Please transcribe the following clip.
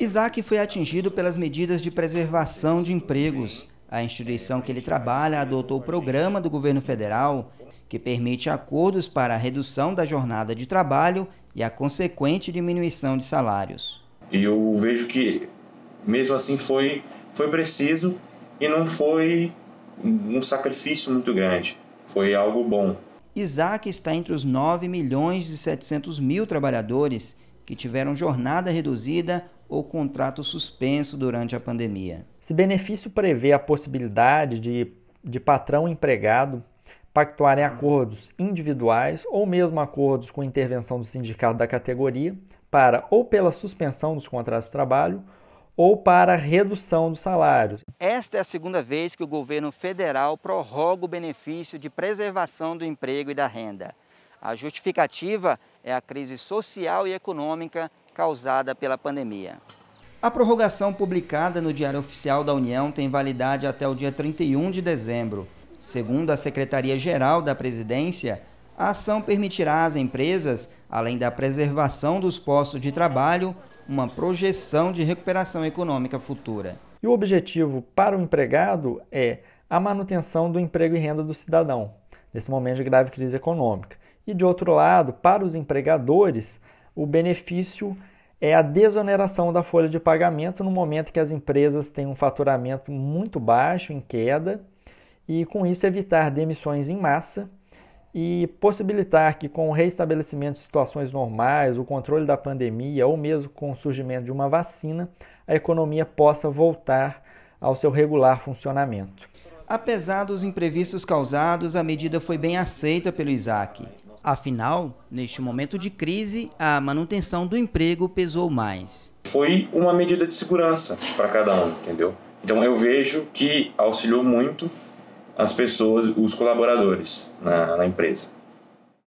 Isaac foi atingido pelas medidas de preservação de empregos. A instituição que ele trabalha adotou o programa do governo federal que permite acordos para a redução da jornada de trabalho e a consequente diminuição de salários. E Eu vejo que, mesmo assim, foi, foi preciso e não foi um sacrifício muito grande. Foi algo bom. Isaac está entre os 9 milhões e 700 mil trabalhadores que tiveram jornada reduzida ou contrato suspenso durante a pandemia. Esse benefício prevê a possibilidade de, de patrão e empregado pactuarem acordos individuais ou mesmo acordos com intervenção do sindicato da categoria para ou pela suspensão dos contratos de trabalho ou para redução dos salários. Esta é a segunda vez que o governo federal prorroga o benefício de preservação do emprego e da renda. A justificativa é a crise social e econômica causada pela pandemia. A prorrogação publicada no Diário Oficial da União tem validade até o dia 31 de dezembro. Segundo a Secretaria-Geral da Presidência, a ação permitirá às empresas, além da preservação dos postos de trabalho, uma projeção de recuperação econômica futura. E o objetivo para o empregado é a manutenção do emprego e renda do cidadão, nesse momento de grave crise econômica. E, de outro lado, para os empregadores, o benefício é a desoneração da folha de pagamento no momento que as empresas têm um faturamento muito baixo, em queda, e com isso evitar demissões em massa e possibilitar que, com o reestabelecimento de situações normais, o controle da pandemia ou mesmo com o surgimento de uma vacina, a economia possa voltar ao seu regular funcionamento. Apesar dos imprevistos causados, a medida foi bem aceita pelo Isaac. Afinal, neste momento de crise, a manutenção do emprego pesou mais. Foi uma medida de segurança para cada um, entendeu? Então eu vejo que auxiliou muito as pessoas, os colaboradores na, na empresa.